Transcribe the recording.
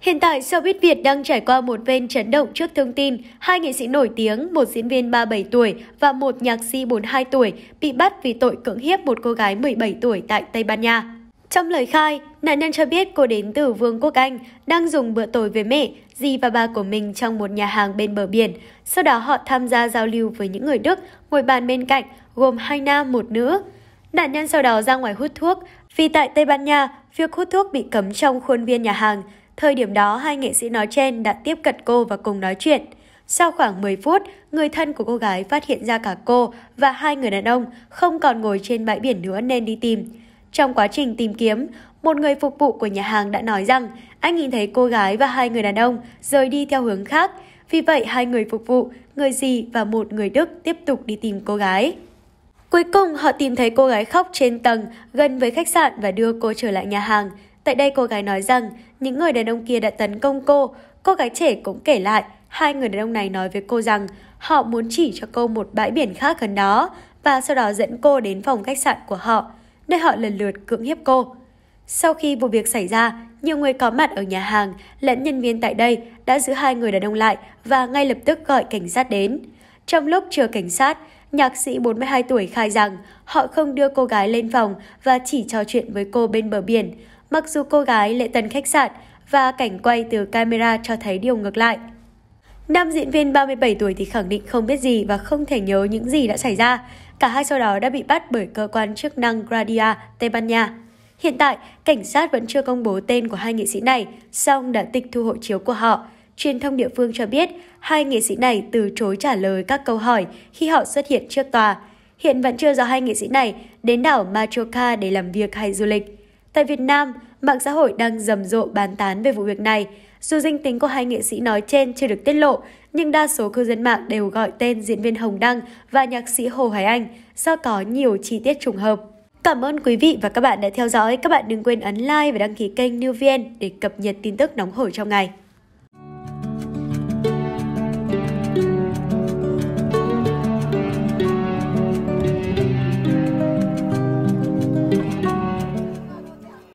Hiện tại, showbiz Việt đang trải qua một ven chấn động trước thông tin hai nghệ sĩ nổi tiếng, một diễn viên 37 tuổi và một nhạc sĩ 42 tuổi bị bắt vì tội cưỡng hiếp một cô gái 17 tuổi tại Tây Ban Nha. Trong lời khai, nạn nhân cho biết cô đến từ Vương quốc Anh, đang dùng bữa tối với mẹ, dì và bà của mình trong một nhà hàng bên bờ biển. Sau đó họ tham gia giao lưu với những người Đức ngồi bàn bên cạnh, gồm hai nam một nữ. Nạn nhân sau đó ra ngoài hút thuốc, vì tại Tây Ban Nha, việc hút thuốc bị cấm trong khuôn viên nhà hàng. Thời điểm đó, hai nghệ sĩ nói trên đã tiếp cận cô và cùng nói chuyện. Sau khoảng 10 phút, người thân của cô gái phát hiện ra cả cô và hai người đàn ông không còn ngồi trên bãi biển nữa nên đi tìm. Trong quá trình tìm kiếm, một người phục vụ của nhà hàng đã nói rằng anh nhìn thấy cô gái và hai người đàn ông rời đi theo hướng khác. Vì vậy, hai người phục vụ, người gì và một người Đức tiếp tục đi tìm cô gái. Cuối cùng, họ tìm thấy cô gái khóc trên tầng gần với khách sạn và đưa cô trở lại nhà hàng. Tại đây cô gái nói rằng những người đàn ông kia đã tấn công cô. Cô gái trẻ cũng kể lại hai người đàn ông này nói với cô rằng họ muốn chỉ cho cô một bãi biển khác gần đó và sau đó dẫn cô đến phòng khách sạn của họ, nơi họ lần lượt cưỡng hiếp cô. Sau khi vụ việc xảy ra, nhiều người có mặt ở nhà hàng lẫn nhân viên tại đây đã giữ hai người đàn ông lại và ngay lập tức gọi cảnh sát đến. Trong lúc chờ cảnh sát, nhạc sĩ 42 tuổi khai rằng họ không đưa cô gái lên phòng và chỉ trò chuyện với cô bên bờ biển mặc dù cô gái lệ tân khách sạn và cảnh quay từ camera cho thấy điều ngược lại. Nam diễn viên 37 tuổi thì khẳng định không biết gì và không thể nhớ những gì đã xảy ra. Cả hai sau đó đã bị bắt bởi cơ quan chức năng Gradia, Tây Ban Nha. Hiện tại, cảnh sát vẫn chưa công bố tên của hai nghệ sĩ này, song đã tịch thu hộ chiếu của họ. Truyền thông địa phương cho biết, hai nghệ sĩ này từ chối trả lời các câu hỏi khi họ xuất hiện trước tòa. Hiện vẫn chưa rõ hai nghệ sĩ này đến đảo Mallorca để làm việc hay du lịch. Tại Việt Nam, mạng xã hội đang rầm rộ bàn tán về vụ việc này. Dù danh tính của hai nghệ sĩ nói trên chưa được tiết lộ, nhưng đa số cư dân mạng đều gọi tên diễn viên Hồng Đăng và nhạc sĩ Hồ Hải Anh do có nhiều chi tiết trùng hợp. Cảm ơn quý vị và các bạn đã theo dõi. Các bạn đừng quên ấn like và đăng ký kênh New VN để cập nhật tin tức nóng hổi trong ngày.